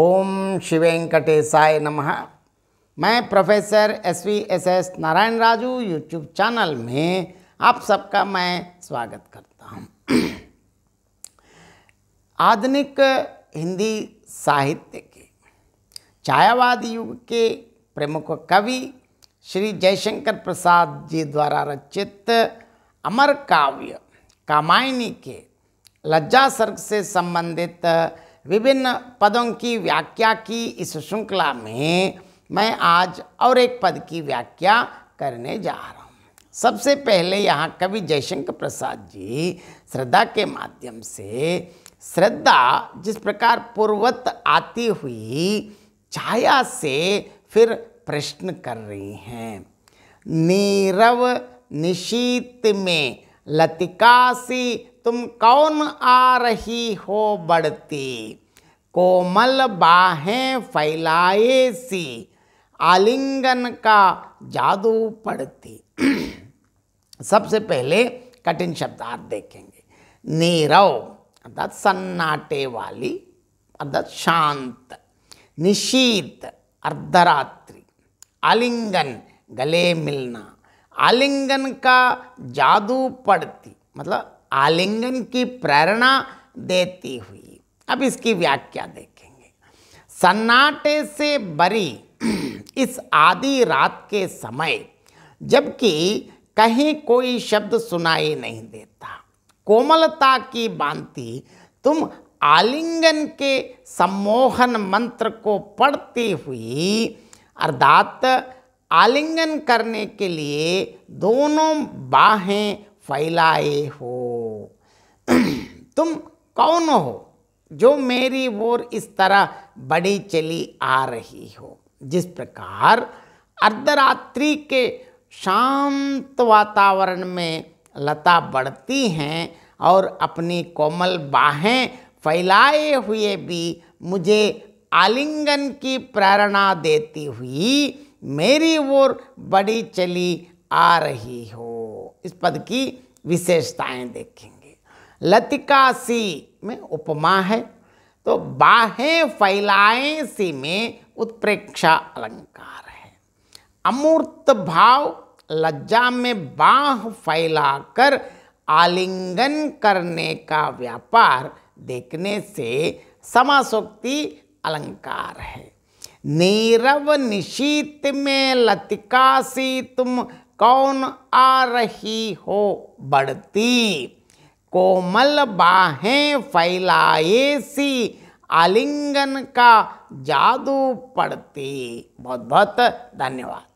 ओम शिवेंकटेशय नम मैं professor S V S S Narayana Raju YouTube channel में आप सबका मैं स्वागत करता हूँ आधुनिक हिंदी साहित्य के छायावाद युग के प्रमुख कवि श्री जयशंकर प्रसाद जी द्वारा रचित अमर काव्य कामायनी के लज्जा सर्ग से संबंधित विभिन्न पदों की व्याख्या की इस श्रृंखला में मैं आज और एक पद की व्याख्या करने जा रहा हूँ सबसे पहले यहाँ कवि जयशंकर प्रसाद जी श्रद्धा के माध्यम से श्रद्धा जिस प्रकार पूर्वत आती हुई छाया से फिर प्रश्न कर रही हैं नीरव निशीत में लतिका सी तुम कौन आ रही हो बढ़ती कोमल बाहें फैलाए सी आलिंगन का जादू पड़ती सबसे पहले कठिन शब्दार्थ देखेंगे नीरव अर्थात सन्नाटे वाली अर्थात शांत निशीत अर्धरात्रि आलिंगन गले मिलना आलिंगन का जादू पड़ती मतलब आलिंगन की प्रेरणा देती हुई अब इसकी व्याख्या देखेंगे सन्नाटे से बरी इस आधी रात के समय जबकि कहीं कोई शब्द सुनाई नहीं देता कोमलता की बांति तुम आलिंगन के सम्मोहन मंत्र को पढ़ती हुई अर्थात आलिंगन करने के लिए दोनों बाहें फैलाए हो तुम कौन हो जो मेरी ओर इस तरह बड़ी चली आ रही हो जिस प्रकार अर्धरात्रि के शांत वातावरण में लता बढ़ती हैं और अपनी कोमल बाहें फैलाए हुए भी मुझे आलिंगन की प्रेरणा देती हुई मेरी ओर बड़ी चली आ रही हो इस पद की विशेषताएं देखेंगे लतिका सी में उपमा है तो बाहें फैलाएं सी में उत्प्रेक्षा अलंकार है अमूर्त भाव लज्जा में बाह फैलाकर आलिंगन करने का व्यापार देखने से समासोक्ति अलंकार है नीरव निशीत में लतिका सी तुम कौन आ रही हो बढ़ती कोमल बाहें फैलाए सी आलिंगन का जादू पड़ती बहुत बहुत धन्यवाद